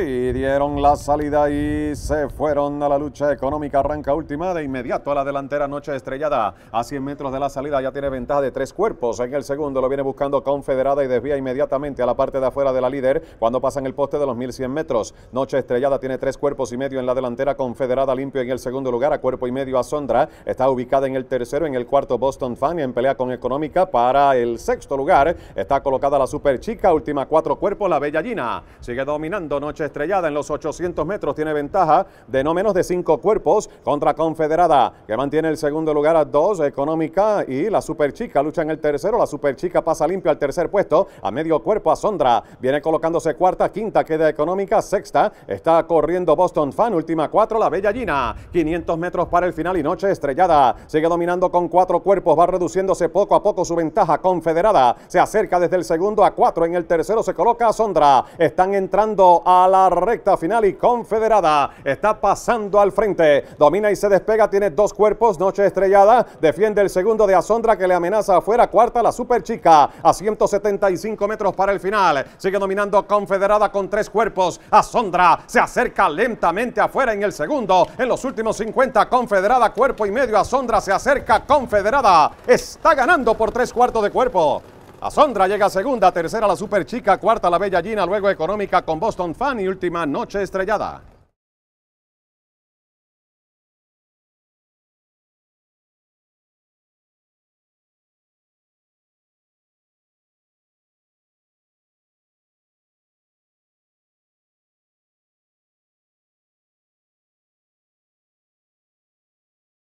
y dieron la salida y se fueron a la lucha económica. Arranca última de inmediato a la delantera Noche Estrellada. A 100 metros de la salida ya tiene ventaja de tres cuerpos. En el segundo lo viene buscando Confederada y desvía inmediatamente a la parte de afuera de la líder cuando pasan el poste de los 1100 metros. Noche Estrellada tiene tres cuerpos y medio en la delantera. Confederada limpio en el segundo lugar a cuerpo y medio a Sondra. Está ubicada en el tercero, en el cuarto Boston Fan en pelea con Económica para el sexto lugar. Está colocada la Super Chica, última cuatro cuerpos, la Bella Sigue dominando Noche estrellada en los 800 metros tiene ventaja de no menos de 5 cuerpos contra Confederada, que mantiene el segundo lugar a 2, Económica y la Superchica lucha en el tercero. La Superchica pasa limpio al tercer puesto, a medio cuerpo a Sondra. Viene colocándose cuarta, quinta queda Económica, sexta está corriendo Boston Fan, última cuatro, la Bella Gina. 500 metros para el final y noche estrellada. Sigue dominando con cuatro cuerpos, va reduciéndose poco a poco su ventaja. Confederada se acerca desde el segundo a cuatro, en el tercero se coloca a Sondra. Están entrando a a la recta final y Confederada está pasando al frente. Domina y se despega, tiene dos cuerpos, Noche Estrellada, defiende el segundo de Asondra que le amenaza afuera, cuarta la Super Chica a 175 metros para el final. Sigue dominando Confederada con tres cuerpos. Asondra se acerca lentamente afuera en el segundo. En los últimos 50, Confederada cuerpo y medio, Asondra se acerca, Confederada está ganando por tres cuartos de cuerpo. A Sondra llega segunda, tercera la Super Chica, cuarta la Bella Gina, luego Económica con Boston Fan y última Noche Estrellada.